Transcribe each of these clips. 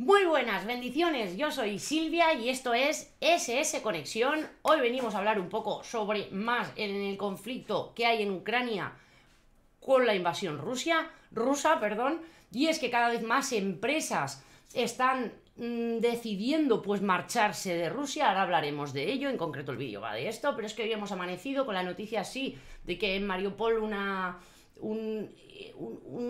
Muy buenas, bendiciones. Yo soy Silvia y esto es SS Conexión. Hoy venimos a hablar un poco sobre más en el conflicto que hay en Ucrania con la invasión rusa, perdón, y es que cada vez más empresas están mm, decidiendo pues marcharse de Rusia, ahora hablaremos de ello, en concreto el vídeo va de esto, pero es que hoy hemos amanecido con la noticia así de que en Mariupol una un,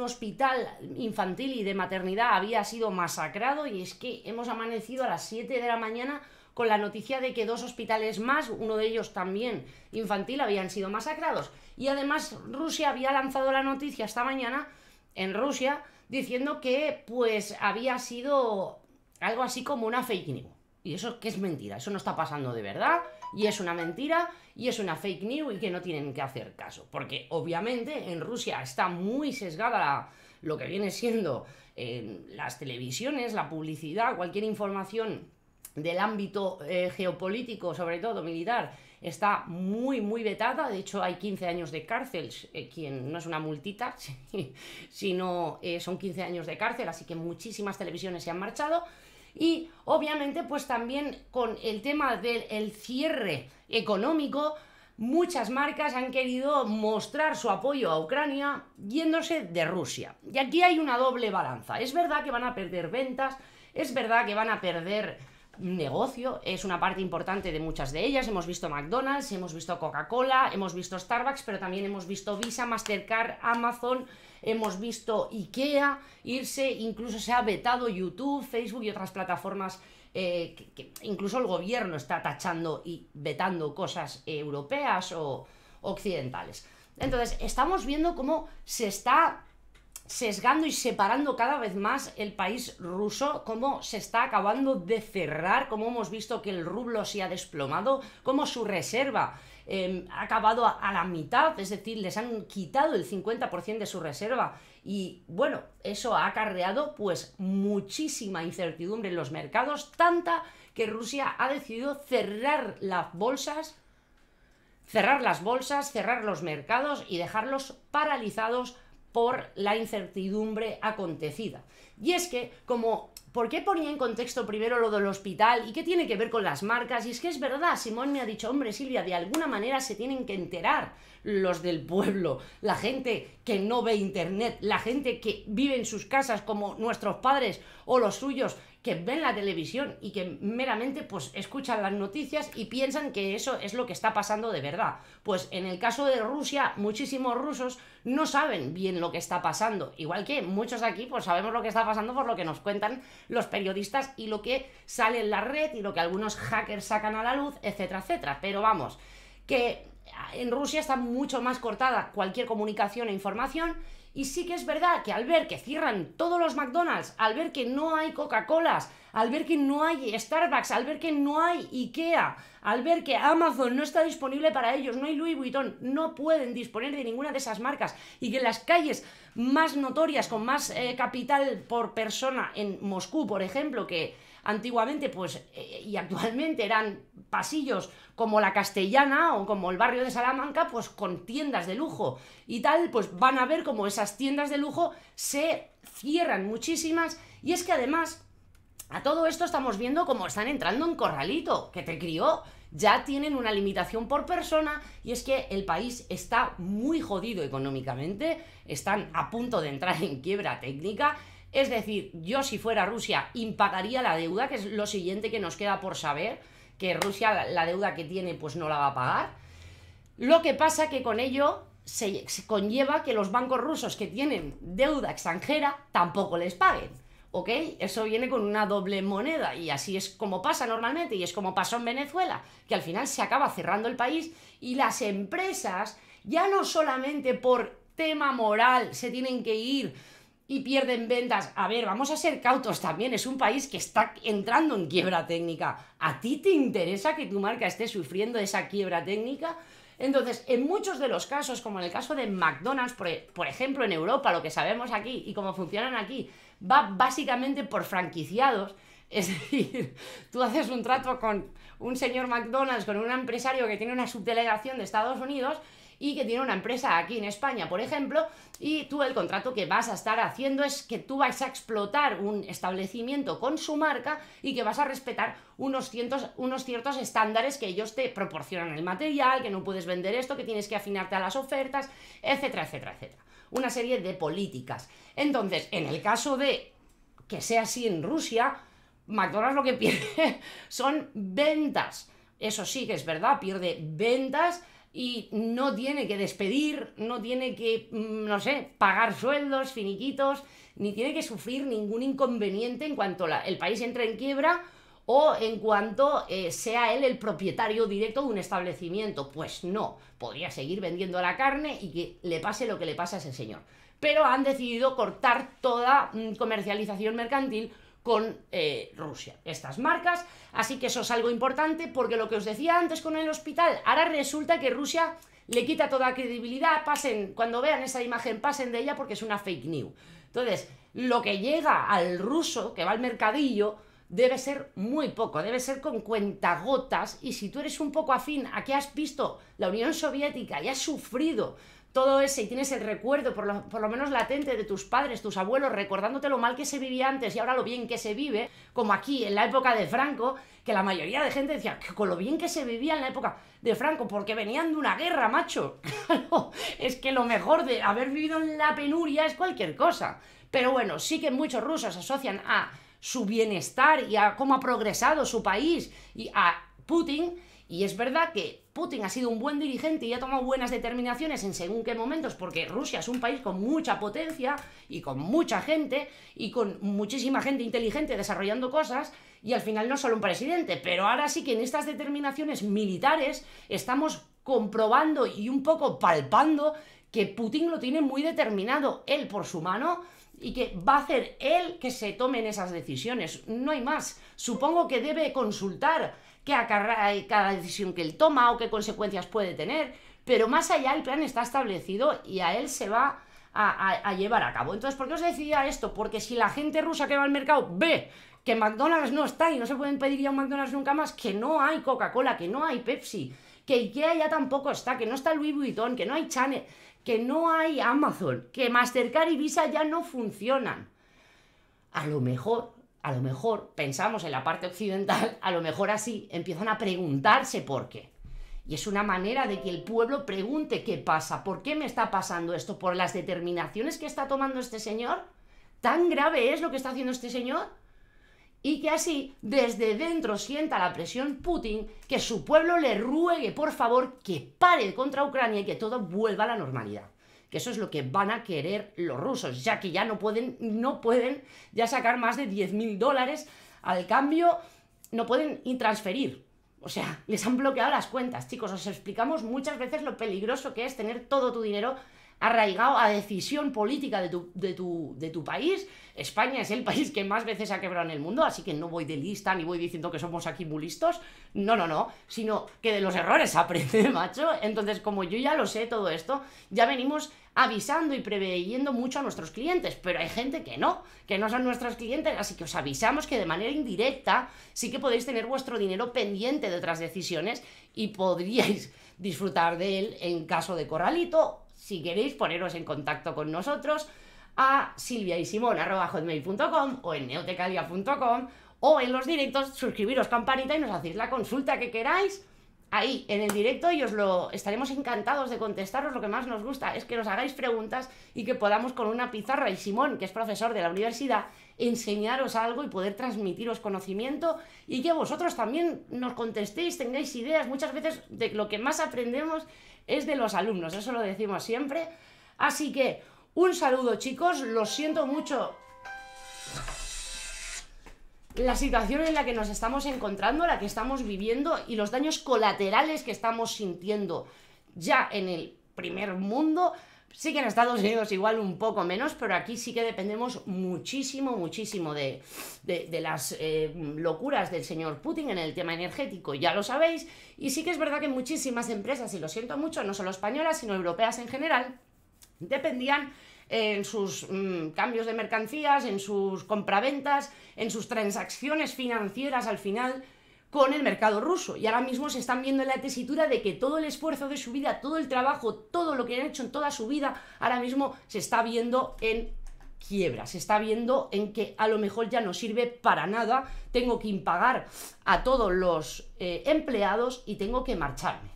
hospital infantil y de maternidad había sido masacrado y es que hemos amanecido a las 7 de la mañana con la noticia de que dos hospitales más, uno de ellos también infantil, habían sido masacrados. Y además Rusia había lanzado la noticia esta mañana en Rusia diciendo que pues había sido algo así como una fake news. Y eso que es mentira, eso no está pasando de verdad y es una mentira y es una fake news y que no tienen que hacer caso. Porque obviamente en Rusia está muy sesgada lo que viene siendo eh, las televisiones, la publicidad, cualquier información del ámbito eh, geopolítico, sobre todo militar, está muy, muy vetada. De hecho, hay 15 años de cárcel, eh, quien no es una multita, sino son 15 años de cárcel, así que muchísimas televisiones se han marchado. Y obviamente pues también con el tema del cierre económico, muchas marcas han querido mostrar su apoyo a Ucrania yéndose de Rusia. Y aquí hay una doble balanza. Es verdad que van a perder ventas, es verdad que van a perder negocio, es una parte importante de muchas de ellas. Hemos visto McDonald's, hemos visto Coca-Cola, hemos visto Starbucks, pero también hemos visto Visa, Mastercard, Amazon, hemos visto IKEA irse, incluso se ha vetado YouTube, Facebook y otras plataformas. Eh, que, incluso el gobierno está tachando y vetando cosas europeas o occidentales. Entonces, estamos viendo cómo se está sesgando y separando cada vez más el país ruso, cómo se está acabando de cerrar, cómo hemos visto que el rublo se ha desplomado, cómo su reserva em, ha acabado a, a, la mitad, es decir, les han quitado el 50% de su reserva. Y bueno, eso ha acarreado pues muchísima incertidumbre en los mercados, tanta que Rusia ha decidido cerrar las bolsas, cerrar las bolsas, cerrar los mercados y dejarlos paralizados por la incertidumbre acontecida. Y es que, como, ¿por qué ponía en contexto primero lo del hospital y qué tiene que ver con las marcas? Y es que es verdad, Simón me ha dicho, hombre, Silvia, de alguna manera se tienen que enterar los del pueblo, la gente que no ve internet, la gente que vive en sus casas como nuestros padres o los suyos, que ven la televisión y que meramente pues escuchan las noticias y piensan que eso es lo que está pasando de verdad. Pues en el caso de Rusia, muchísimos rusos no saben bien lo que está pasando, igual que muchos aquí pues sabemos lo que está pasando por lo que nos cuentan los periodistas y lo que sale en la red y lo que algunos hackers sacan a la luz, etcétera, etcétera. Pero vamos, que en Rusia está mucho más cortada cualquier comunicación e información. Y sí que es verdad que al ver que cierran todos los McDonald's, al ver que no hay Coca-Colas, al ver que no hay Starbucks, al ver que no hay IKEA, al ver que Amazon no está disponible para ellos, no hay Louis Vuitton, no pueden disponer de ninguna de esas marcas y que las calles más notorias, con más eh, capital por persona en Moscú, por ejemplo, que antiguamente, pues, eh, y actualmente eran pasillos como la Castellana o como el barrio de Salamanca, pues con tiendas de lujo y tal, pues van a ver como esas tiendas de lujo se cierran muchísimas y es que además a todo esto estamos viendo cómo están entrando en corralito, que te crió. Ya tienen una limitación por persona y es que el país está muy jodido económicamente, están a punto de entrar en quiebra técnica es decir, yo si fuera Rusia impagaría la deuda, que es lo siguiente que nos queda por saber, que Rusia la, deuda que tiene pues no la va a pagar. Lo que pasa que con ello se, se conlleva que los bancos rusos que tienen deuda extranjera tampoco les paguen. ¿ok? Eso viene con una doble moneda y así es como pasa normalmente y es como pasó en Venezuela, que al final se acaba cerrando el país y las empresas ya no solamente por tema moral se tienen que ir y pierden ventas. A ver, vamos a ser cautos también. Es un país que está entrando en quiebra técnica. ¿A ti te interesa que tu marca esté sufriendo esa quiebra técnica? Entonces, en muchos de los casos, como en el caso de McDonald's, por, e, ejemplo, en Europa, lo que sabemos aquí y cómo funcionan aquí, va básicamente por franquiciados. Es decir, tú haces un trato con un señor McDonald's, con un empresario que tiene una subdelegación de Estados Unidos y que tiene una empresa aquí en España, por ejemplo, y tú el contrato que vas a estar haciendo es que tú vas a explotar un establecimiento con su marca y que vas a respetar unos, unos ciertos estándares que ellos te proporcionan el material, que no puedes vender esto, que tienes que afinarte a las ofertas, etcétera, etcétera, etcétera. Una serie de políticas. Entonces, en el caso de que sea así en Rusia, McDonald's lo que pierde son ventas. Eso sí que es verdad, pierde ventas y no tiene que despedir, no tiene que, mm, no sé, pagar sueldos, finiquitos, ni tiene que sufrir ningún inconveniente en cuanto el país entre en quiebra o en cuanto eh, sea él el propietario directo de un establecimiento. Pues no, podría seguir vendiendo la carne y que le pase lo que le pase a ese señor. Pero han decidido cortar toda mm, comercialización mercantil con eh, Rusia, estas marcas. Así que eso es algo importante porque lo que os decía antes con el hospital, ahora resulta que Rusia le quita toda credibilidad, pasen, cuando vean esa imagen, pasen de ella porque es una fake news. Entonces, lo que llega al ruso, que va al mercadillo, debe ser muy poco, debe ser con cuentagotas y si tú eres un poco afín a que has visto la Unión Soviética y has sufrido todo ese y tienes el recuerdo, por lo, menos latente, de tus padres, tus abuelos, recordándote lo mal que se vivía antes y ahora lo bien que se vive, como aquí en la época de Franco, que la mayoría de gente decía que con lo bien que se vivía en la época de Franco, porque venían de una guerra, macho. es que lo mejor de haber vivido en la penuria es cualquier cosa. Pero bueno, sí que muchos rusos asocian a su bienestar y a cómo ha progresado su país y a Putin. Y es verdad que Putin ha sido un buen dirigente y ha tomado buenas determinaciones en según qué momentos, porque Rusia es un país con mucha potencia y con mucha gente y con muchísima gente inteligente desarrollando cosas, y al final no solo un presidente, pero ahora sí que en estas determinaciones militares estamos comprobando y un poco palpando que Putin lo tiene muy determinado, él por su mano, y que va a hacer él que se tomen esas decisiones. No hay más. Supongo que debe consultar qué cada decisión que él toma o qué consecuencias puede tener, pero más allá el plan está establecido y a él se va a, llevar a cabo. Entonces, ¿por qué os decía esto? Porque si la gente rusa que va al mercado ve que McDonald's no está y no se pueden pedir ya un McDonald's nunca más, que no hay Coca-Cola, que no hay Pepsi, que Ikea ya tampoco está, que no está Louis Vuitton, que no hay Chanel que no hay Amazon, que Mastercard y Visa ya no funcionan. A lo mejor, a lo mejor, pensamos en la parte occidental, a lo mejor así empiezan a preguntarse por qué. Y es una manera de que el pueblo pregunte qué pasa, por qué me está pasando esto, por las determinaciones que está tomando este señor. ¿Tan grave es lo que está haciendo este señor? y que así desde dentro sienta la presión Putin, que su pueblo le ruegue por favor que pare contra Ucrania y que todo vuelva a la normalidad. Que eso es lo que van a querer los rusos, ya que ya no pueden, no pueden ya sacar más de 10.000 mil dólares al cambio, no pueden transferir. O sea, les han bloqueado las cuentas, chicos. Os explicamos muchas veces lo peligroso que es tener todo tu dinero arraigado a decisión política de tu, de, tu, país. España es el país que más veces ha quebrado en el mundo, así que no voy de lista ni voy diciendo que somos aquí muy listos. No, no, no, sino que de los errores aprende, macho. Entonces, como yo ya lo sé todo esto, ya venimos avisando y preveyendo mucho a nuestros clientes, pero hay gente que no, que no son nuestros clientes, así que os avisamos que de manera indirecta sí que podéis tener vuestro dinero pendiente de otras decisiones y podríais disfrutar de él en caso de corralito si queréis poneros en contacto con nosotros a silviaysimon.com o en neotecalia.com o en los directos, suscribiros campanita y nos hacéis la consulta que queráis ahí en el directo y os lo estaremos encantados de contestaros. Lo que más nos gusta es que nos hagáis preguntas y que podamos con una pizarra y Simón, que es profesor de la universidad, enseñaros algo y poder transmitiros conocimiento y que vosotros también nos contestéis, tengáis ideas. Muchas veces de lo que más aprendemos es de los alumnos, eso lo decimos siempre. Así que un saludo chicos, lo siento mucho la situación en la que nos estamos encontrando, la que estamos viviendo y los daños colaterales que estamos sintiendo ya en el primer mundo, Sí que en Estados Unidos igual un poco menos, pero aquí sí que dependemos muchísimo, muchísimo de, las eh, locuras del señor Putin en el tema energético, ya lo sabéis. Y sí que es verdad que muchísimas empresas, y lo siento mucho, no solo españolas, sino europeas en general, dependían en sus mm, cambios de mercancías, en sus compraventas, en sus transacciones financieras al final con el mercado ruso. Y ahora mismo se están viendo en la tesitura de que todo el esfuerzo de su vida, todo el trabajo, todo lo que han hecho en toda su vida, ahora mismo se está viendo en quiebra, se está viendo en que a lo mejor ya no sirve para nada, tengo que impagar a todos los eh, empleados y tengo que marcharme.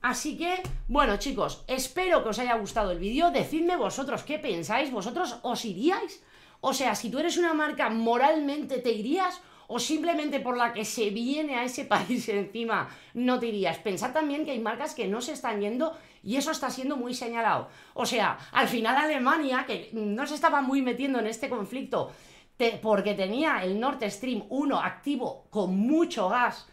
Así que, bueno chicos, espero que os haya gustado el vídeo, decidme vosotros qué pensáis, vosotros os iríais, o sea, si tú eres una marca moralmente te irías o simplemente por la que se viene a ese país encima no te irías. Pensad también que hay marcas que no se están yendo y eso está siendo muy señalado. O sea, al final Alemania, que no se estaba muy metiendo en este conflicto, porque tenía el Nord Stream 1 activo con mucho gas,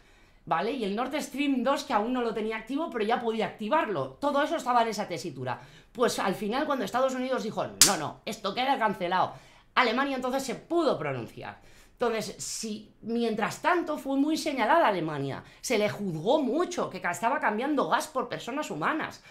¿vale? Y el Nord Stream 2 que aún no lo tenía activo, pero ya podía activarlo. Todo eso estaba en esa tesitura. Pues al final cuando Estados Unidos dijo, no, no, esto queda cancelado, Alemania entonces se pudo pronunciar. Entonces, si, mientras tanto fue muy señalada Alemania, se le juzgó mucho que estaba cambiando gas por personas humanas.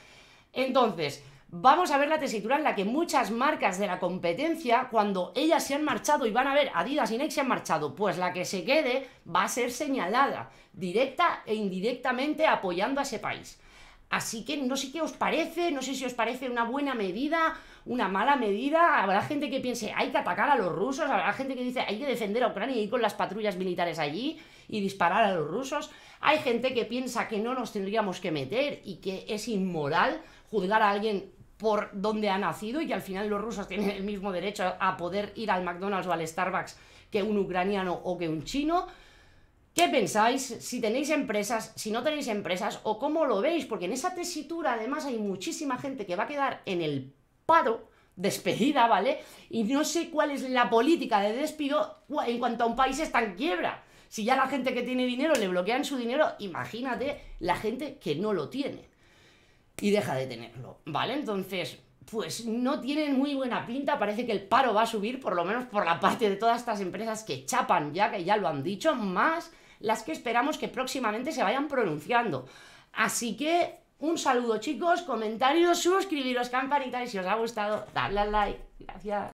Entonces, vamos a ver la tesitura en la que muchas marcas de la competencia, cuando ellas se han marchado y van a ver Adidas y Nike se han marchado, pues la que se quede va a ser señalada directa e indirectamente apoyando a ese país. Así que no sé qué os parece, no sé si os parece una buena medida, una mala medida. Habrá gente que piense, hay que atacar a los rusos, habrá gente que dice, hay que defender a Ucrania y ir con las patrullas militares allí y disparar a los rusos. Hay gente que piensa que no nos tendríamos que meter y que es inmoral juzgar a alguien por donde ha nacido y que al final los rusos tienen el mismo derecho a poder ir al McDonald's o al Starbucks que un ucraniano o que un chino. ¿Qué pensáis? Si tenéis empresas, si no tenéis empresas, o cómo lo veis, porque en esa tesitura además hay muchísima gente que va a quedar en el paro, despedida, ¿vale? Y no sé cuál es la política de despido en cuanto a un país está en quiebra. Si ya la gente que tiene dinero le bloquean su dinero, imagínate la gente que no lo tiene y deja de tenerlo, ¿vale? Entonces, pues no tienen muy buena pinta, parece que el paro va a subir, por lo menos por la parte de todas estas empresas que chapan ya, que ya lo han dicho, más las que esperamos que próximamente se vayan pronunciando. Así que un saludo chicos, comentarios, suscribiros, campanita y si os ha gustado, dadle al like. Gracias.